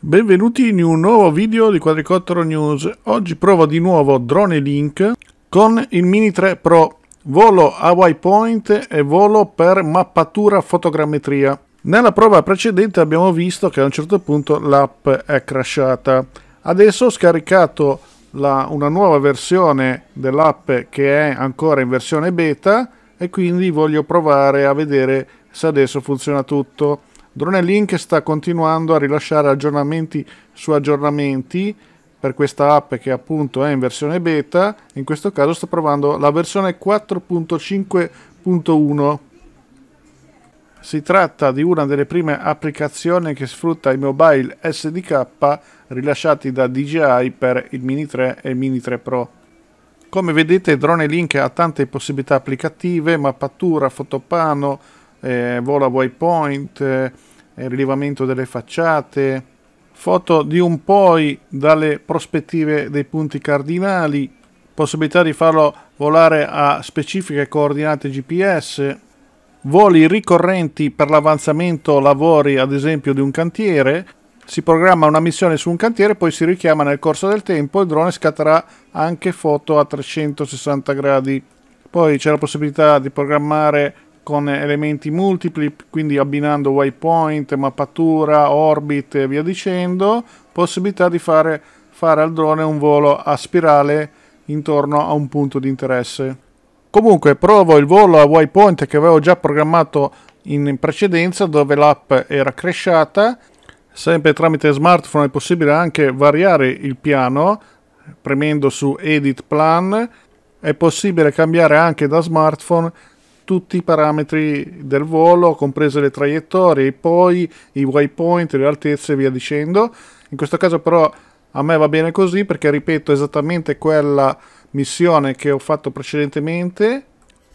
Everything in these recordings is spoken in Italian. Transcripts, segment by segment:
Benvenuti in un nuovo video di Quadricottero News. Oggi provo di nuovo Drone Link con il Mini 3 Pro, volo a point e volo per mappatura fotogrammetria. Nella prova precedente abbiamo visto che a un certo punto l'app è crashata. Adesso ho scaricato la, una nuova versione dell'app che è ancora in versione beta e quindi voglio provare a vedere se adesso funziona tutto. Drone Link sta continuando a rilasciare aggiornamenti su aggiornamenti per questa app che appunto è in versione beta, in questo caso sto provando la versione 4.5.1. Si tratta di una delle prime applicazioni che sfrutta i mobile SDK rilasciati da DJI per il Mini 3 e il Mini 3 Pro. Come vedete Drone Link ha tante possibilità applicative, mappatura, fotopano, eh, vola waypoint, eh, eh, rilevamento delle facciate, foto di un poi dalle prospettive dei punti cardinali, possibilità di farlo volare a specifiche coordinate GPS, voli ricorrenti per l'avanzamento lavori ad esempio di un cantiere, si programma una missione su un cantiere, poi si richiama nel corso del tempo, il drone scatterà anche foto a 360 gradi. Poi c'è la possibilità di programmare con elementi multipli, quindi abbinando waypoint, mappatura, orbit e via dicendo, possibilità di fare, fare al drone un volo a spirale intorno a un punto di interesse. Comunque provo il volo a waypoint che avevo già programmato in precedenza dove l'app era crashata. Sempre tramite smartphone è possibile anche variare il piano premendo su Edit Plan. È possibile cambiare anche da smartphone tutti i parametri del volo, comprese le traiettorie, i poi, i waypoint, le altezze e via dicendo. In questo caso però a me va bene così perché ripeto esattamente quella missione che ho fatto precedentemente.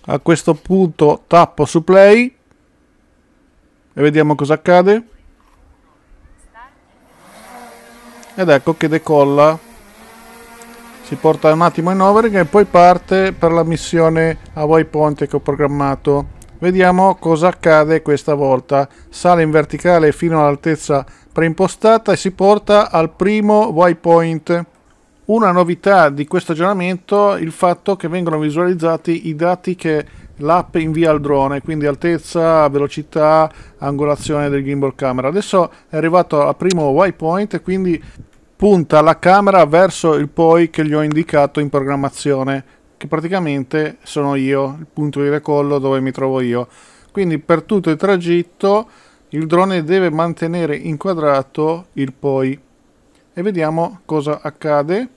A questo punto tappo su play e vediamo cosa accade. Ed ecco che decolla si porta un attimo in overing e poi parte per la missione a waypoint che ho programmato. Vediamo cosa accade questa volta. Sale in verticale fino all'altezza preimpostata e si porta al primo waypoint. Una novità di questo aggiornamento è il fatto che vengono visualizzati i dati che l'app invia al drone, quindi altezza, velocità, angolazione del gimbal camera. Adesso è arrivato al primo waypoint e quindi punta la camera verso il poi che gli ho indicato in programmazione, che praticamente sono io, il punto di decollo dove mi trovo io. Quindi per tutto il tragitto il drone deve mantenere inquadrato il poi. E vediamo cosa accade.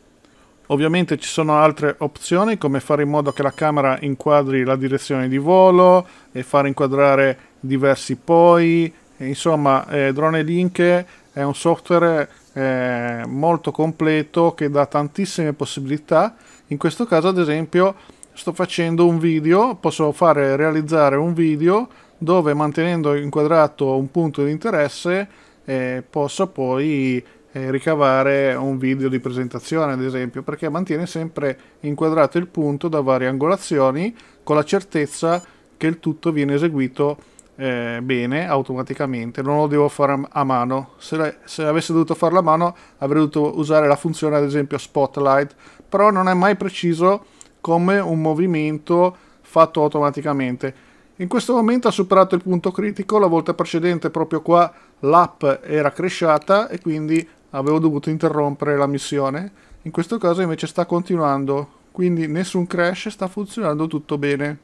Ovviamente ci sono altre opzioni come fare in modo che la camera inquadri la direzione di volo e far inquadrare diversi poi. E insomma, eh, Drone Link è un software eh, molto completo che dà tantissime possibilità. In questo caso, ad esempio, sto facendo un video, posso fare realizzare un video dove mantenendo inquadrato un punto di interesse eh, posso poi eh, ricavare un video di presentazione ad esempio perché mantiene sempre inquadrato il punto da varie angolazioni con la certezza che il tutto viene eseguito eh, bene automaticamente, non lo devo fare a mano. Se, la, se avessi dovuto farlo a mano avrei dovuto usare la funzione ad esempio spotlight, però non è mai preciso come un movimento fatto automaticamente. In questo momento ha superato il punto critico, la volta precedente proprio qua l'app era cresciata e quindi avevo dovuto interrompere la missione. In questo caso invece sta continuando, quindi nessun crash, sta funzionando tutto bene.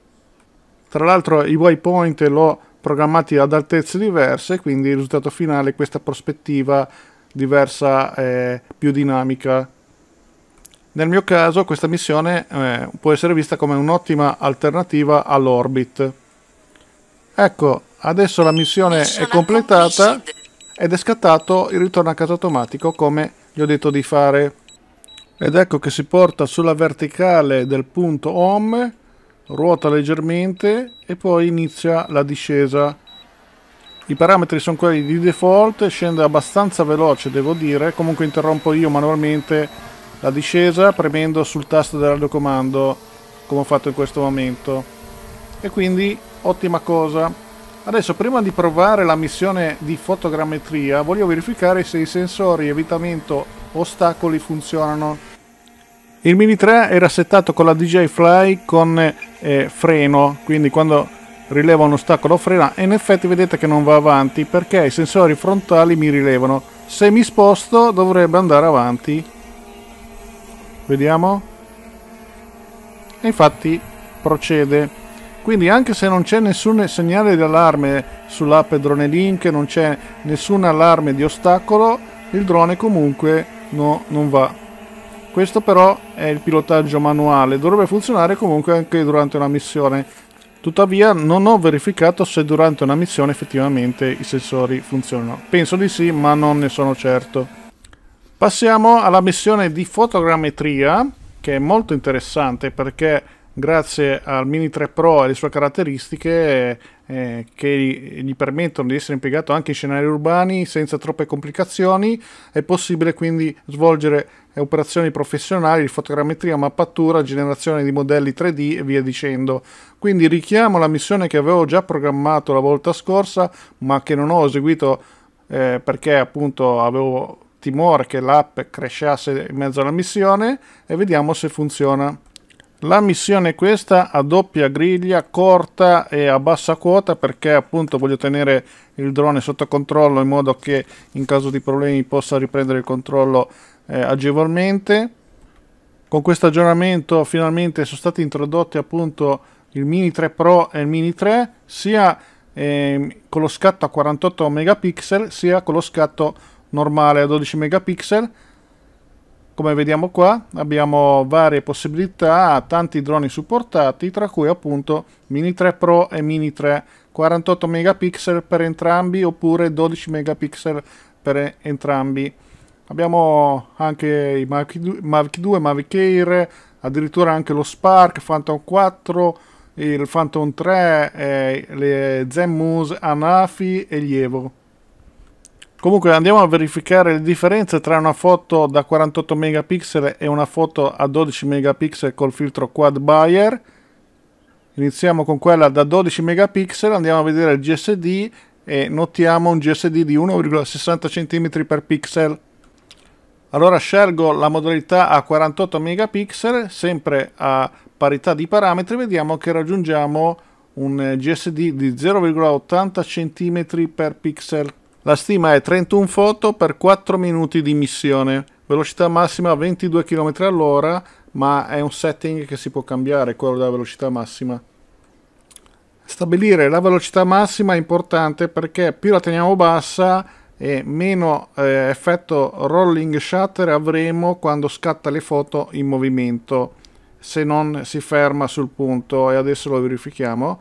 Tra l'altro i waypoint l'ho programmati ad altezze diverse, quindi il risultato finale è questa prospettiva diversa e più dinamica. Nel mio caso questa missione eh, può essere vista come un'ottima alternativa all'orbit. Ecco, adesso la missione è completata ed è scattato il ritorno a casa automatico come gli ho detto di fare. Ed ecco che si porta sulla verticale del punto home ruota leggermente e poi inizia la discesa. I parametri sono quelli di default, scende abbastanza veloce devo dire, comunque interrompo io manualmente la discesa premendo sul tasto del radiocomando come ho fatto in questo momento. E quindi ottima cosa. Adesso prima di provare la missione di fotogrammetria voglio verificare se i sensori evitamento ostacoli funzionano il Mini 3 era settato con la DJ Fly con eh, freno, quindi quando rileva un ostacolo frena e in effetti vedete che non va avanti perché i sensori frontali mi rilevano. Se mi sposto dovrebbe andare avanti. Vediamo. E infatti procede. Quindi anche se non c'è nessun segnale di allarme sull'app Drone Link, non c'è nessun allarme di ostacolo, il drone comunque no, non va questo però è il pilotaggio manuale, dovrebbe funzionare comunque anche durante una missione. Tuttavia non ho verificato se durante una missione effettivamente i sensori funzionano. Penso di sì, ma non ne sono certo. Passiamo alla missione di fotogrammetria, che è molto interessante perché grazie al Mini 3 Pro e alle sue caratteristiche eh, che gli permettono di essere impiegato anche in scenari urbani senza troppe complicazioni. È possibile quindi svolgere operazioni professionali di fotogrammetria, mappatura, generazione di modelli 3D e via dicendo. Quindi richiamo la missione che avevo già programmato la volta scorsa, ma che non ho eseguito eh, perché appunto avevo timore che l'app cresciasse in mezzo alla missione e vediamo se funziona. La missione è questa a doppia griglia, corta e a bassa quota perché appunto voglio tenere il drone sotto controllo in modo che in caso di problemi possa riprendere il controllo eh, agevolmente. Con questo aggiornamento finalmente sono stati introdotti appunto il Mini 3 Pro e il Mini 3 sia eh, con lo scatto a 48 megapixel sia con lo scatto normale a 12 megapixel come vediamo qua abbiamo varie possibilità, tanti droni supportati, tra cui appunto Mini 3 Pro e Mini 3, 48 megapixel per entrambi oppure 12 megapixel per entrambi. Abbiamo anche i Mavic 2, Mavic Air, addirittura anche lo Spark, Phantom 4, il Phantom 3, eh, le Zenmuse, Anafi e gli Evo. Comunque andiamo a verificare le differenze tra una foto da 48 megapixel e una foto a 12 megapixel col filtro quad buyer. Iniziamo con quella da 12 megapixel, andiamo a vedere il GSD e notiamo un GSD di 1,60 cm per pixel. Allora scelgo la modalità a 48 megapixel, sempre a parità di parametri, vediamo che raggiungiamo un GSD di 0,80 cm per pixel. La stima è 31 foto per 4 minuti di missione, velocità massima 22 km all'ora, ma è un setting che si può cambiare, quello della velocità massima. Stabilire la velocità massima è importante perché più la teniamo bassa e meno eh, effetto rolling shutter avremo quando scatta le foto in movimento se non si ferma sul punto e adesso lo verifichiamo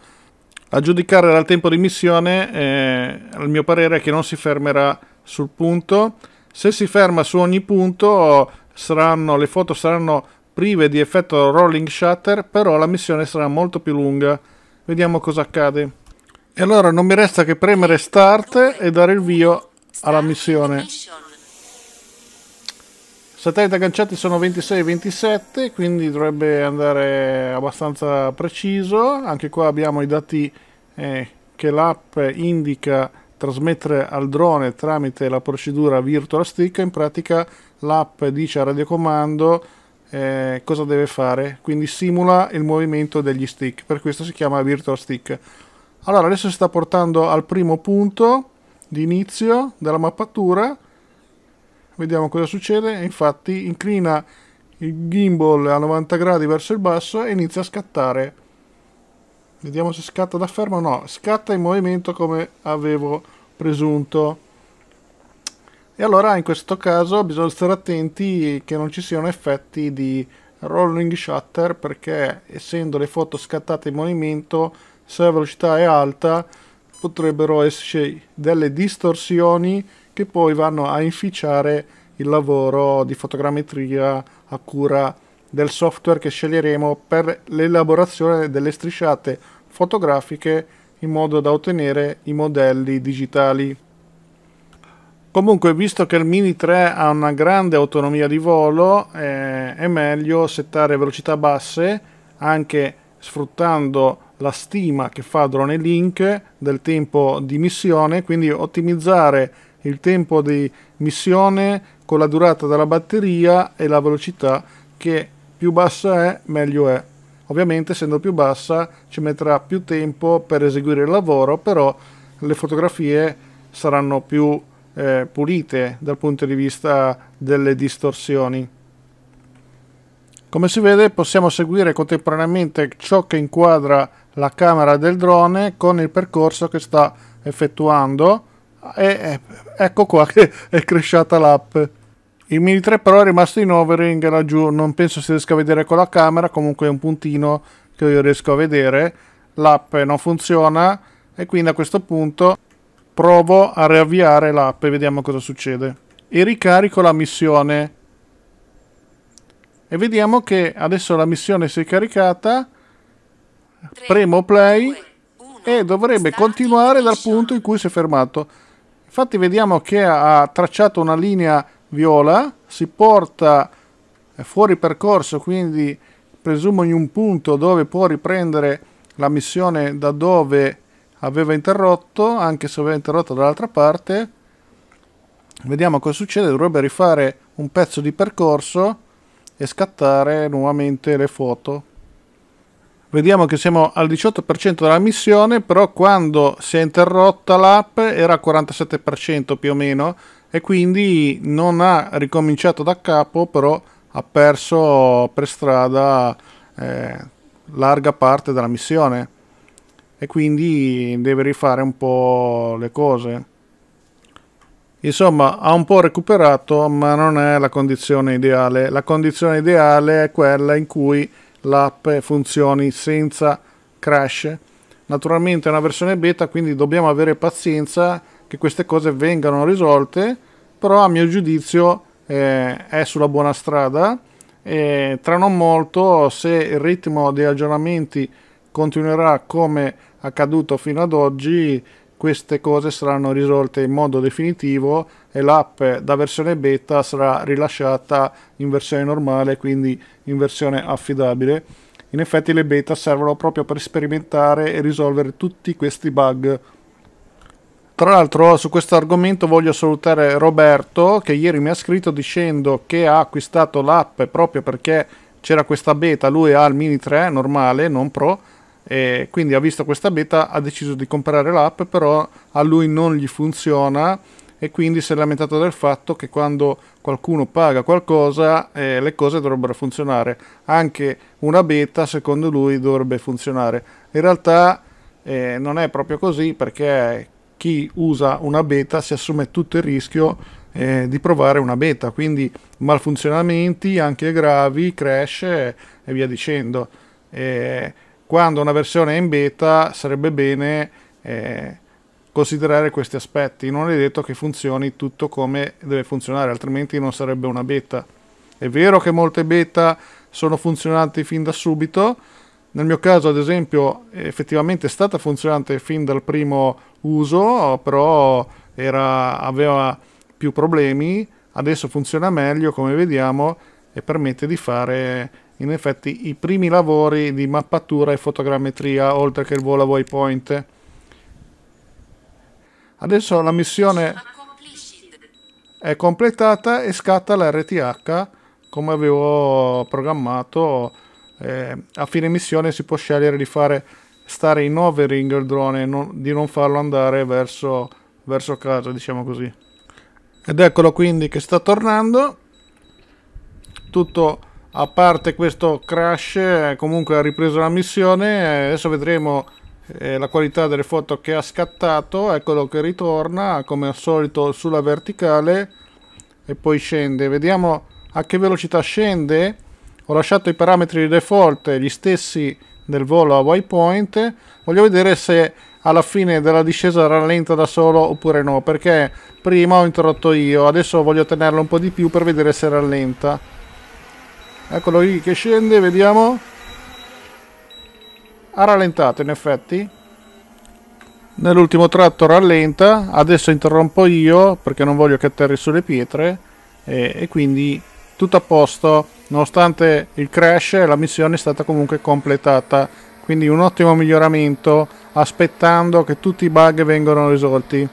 a giudicare dal tempo di missione, eh, il mio parere è che non si fermerà sul punto. Se si ferma su ogni punto, saranno, le foto saranno prive di effetto rolling shutter, però la missione sarà molto più lunga. Vediamo cosa accade. E allora non mi resta che premere start e dare il via alla missione. Satelliti agganciati sono 26 27, quindi dovrebbe andare abbastanza preciso. Anche qua abbiamo i dati eh, che l'app indica trasmettere al drone tramite la procedura Virtual Stick. In pratica l'app dice a radiocomando eh, cosa deve fare, quindi simula il movimento degli stick. Per questo si chiama Virtual Stick. Allora, adesso si sta portando al primo punto di inizio della mappatura vediamo cosa succede, infatti inclina il gimbal a 90 gradi verso il basso e inizia a scattare. Vediamo se scatta da fermo o no, scatta in movimento come avevo presunto. E allora in questo caso bisogna stare attenti che non ci siano effetti di rolling shutter perché essendo le foto scattate in movimento se la velocità è alta potrebbero esserci delle distorsioni che poi vanno a inficiare il lavoro di fotogrammetria a cura del software che sceglieremo per l'elaborazione delle strisciate fotografiche in modo da ottenere i modelli digitali. Comunque, visto che il Mini 3 ha una grande autonomia di volo, eh, è meglio settare velocità basse anche sfruttando la stima che fa Drone Link del tempo di missione, quindi ottimizzare il tempo di missione con la durata della batteria e la velocità che più bassa è meglio è. Ovviamente essendo più bassa ci metterà più tempo per eseguire il lavoro, però le fotografie saranno più eh, pulite dal punto di vista delle distorsioni. Come si vede possiamo seguire contemporaneamente ciò che inquadra la camera del drone con il percorso che sta effettuando e, eh, eh, ecco qua che è cresciata l'app. Il Mini 3 però è rimasto in overing laggiù, non penso si riesca a vedere con la camera, comunque è un puntino che io riesco a vedere. L'app non funziona e quindi a questo punto provo a riavviare l'app e vediamo cosa succede. E ricarico la missione. E vediamo che adesso la missione si è caricata. 3, Premo play 2, 1, e dovrebbe continuare dal punto in cui si è fermato. Infatti vediamo che ha tracciato una linea viola, si porta fuori percorso, quindi presumo in un punto dove può riprendere la missione da dove aveva interrotto, anche se aveva interrotto dall'altra parte. Vediamo cosa succede, dovrebbe rifare un pezzo di percorso e scattare nuovamente le foto vediamo che siamo al 18% della missione, però quando si è interrotta l'app era al 47% più o meno e quindi non ha ricominciato da capo, però ha perso per strada eh, larga parte della missione e quindi deve rifare un po' le cose. Insomma, ha un po' recuperato, ma non è la condizione ideale. La condizione ideale è quella in cui l'app funzioni senza crash. Naturalmente è una versione beta, quindi dobbiamo avere pazienza che queste cose vengano risolte, però a mio giudizio eh, è sulla buona strada e tra non molto se il ritmo dei aggiornamenti continuerà come accaduto fino ad oggi queste cose saranno risolte in modo definitivo e l'app da versione beta sarà rilasciata in versione normale, quindi in versione affidabile. In effetti le beta servono proprio per sperimentare e risolvere tutti questi bug. Tra l'altro su questo argomento voglio salutare Roberto che ieri mi ha scritto dicendo che ha acquistato l'app proprio perché c'era questa beta, lui ha il Mini 3 normale, non Pro, e quindi ha visto questa beta, ha deciso di comprare l'app, però a lui non gli funziona e quindi si è lamentato del fatto che quando qualcuno paga qualcosa eh, le cose dovrebbero funzionare. Anche una beta secondo lui dovrebbe funzionare. In realtà eh, non è proprio così perché chi usa una beta si assume tutto il rischio eh, di provare una beta, quindi malfunzionamenti anche gravi, crash eh, e via dicendo. Eh, quando una versione è in beta sarebbe bene eh, considerare questi aspetti. Non è detto che funzioni tutto come deve funzionare, altrimenti non sarebbe una beta. È vero che molte beta sono funzionanti fin da subito. Nel mio caso, ad esempio, effettivamente è stata funzionante fin dal primo uso, però era, aveva più problemi. Adesso funziona meglio, come vediamo, e permette di fare in effetti i primi lavori di mappatura e fotogrammetria, oltre che il volo a waypoint. Adesso la missione è completata e scatta la RTH come avevo programmato. Eh, a fine missione si può scegliere di fare stare in overing il drone e di non farlo andare verso, verso casa, diciamo così. Ed eccolo quindi che sta tornando. Tutto a parte questo crash, eh, comunque ha ripreso la missione. Eh, adesso vedremo eh, la qualità delle foto che ha scattato eccolo che ritorna come al solito sulla verticale e poi scende vediamo a che velocità scende ho lasciato i parametri default gli stessi del volo a waypoint voglio vedere se alla fine della discesa rallenta da solo oppure no perché prima ho interrotto io adesso voglio tenerlo un po' di più per vedere se rallenta eccolo lì che scende vediamo ha rallentato in effetti nell'ultimo tratto rallenta adesso interrompo io perché non voglio che atterri sulle pietre e, e quindi tutto a posto nonostante il crash la missione è stata comunque completata quindi un ottimo miglioramento aspettando che tutti i bug vengano risolti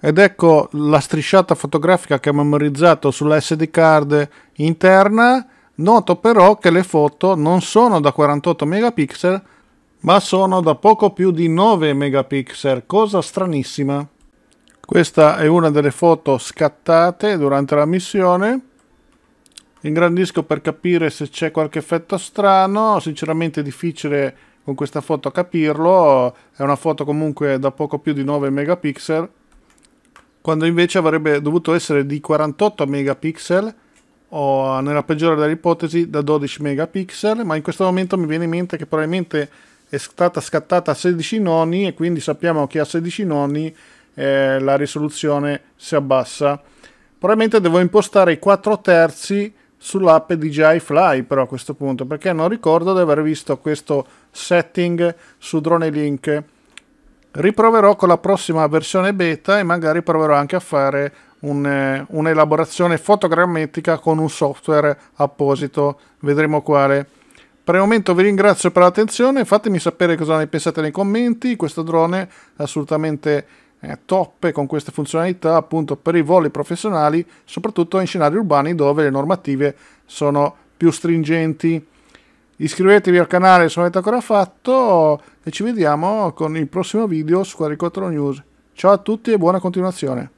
ed ecco la strisciata fotografica che ho memorizzato sulla SD card interna noto però che le foto non sono da 48 megapixel ma sono da poco più di 9 megapixel, cosa stranissima. Questa è una delle foto scattate durante la missione. Ingrandisco per capire se c'è qualche effetto strano, sinceramente è difficile con questa foto capirlo, è una foto comunque da poco più di 9 megapixel, quando invece avrebbe dovuto essere di 48 megapixel o nella peggiore delle ipotesi da 12 megapixel, ma in questo momento mi viene in mente che probabilmente è stata scattata a 16 noni e quindi sappiamo che a 16 noni eh, la risoluzione si abbassa. Probabilmente devo impostare i 4 terzi sull'app DJI Fly però a questo punto perché non ricordo di aver visto questo setting su Drone Link. Riproverò con la prossima versione beta e magari proverò anche a fare un, eh, un'elaborazione fotogrammetrica con un software apposito, vedremo quale. Per il momento vi ringrazio per l'attenzione, fatemi sapere cosa ne pensate nei commenti, questo drone è assolutamente eh, top con queste funzionalità appunto per i voli professionali, soprattutto in scenari urbani dove le normative sono più stringenti. Iscrivetevi al canale se non avete ancora fatto e ci vediamo con il prossimo video su Quadricottero News. Ciao a tutti e buona continuazione.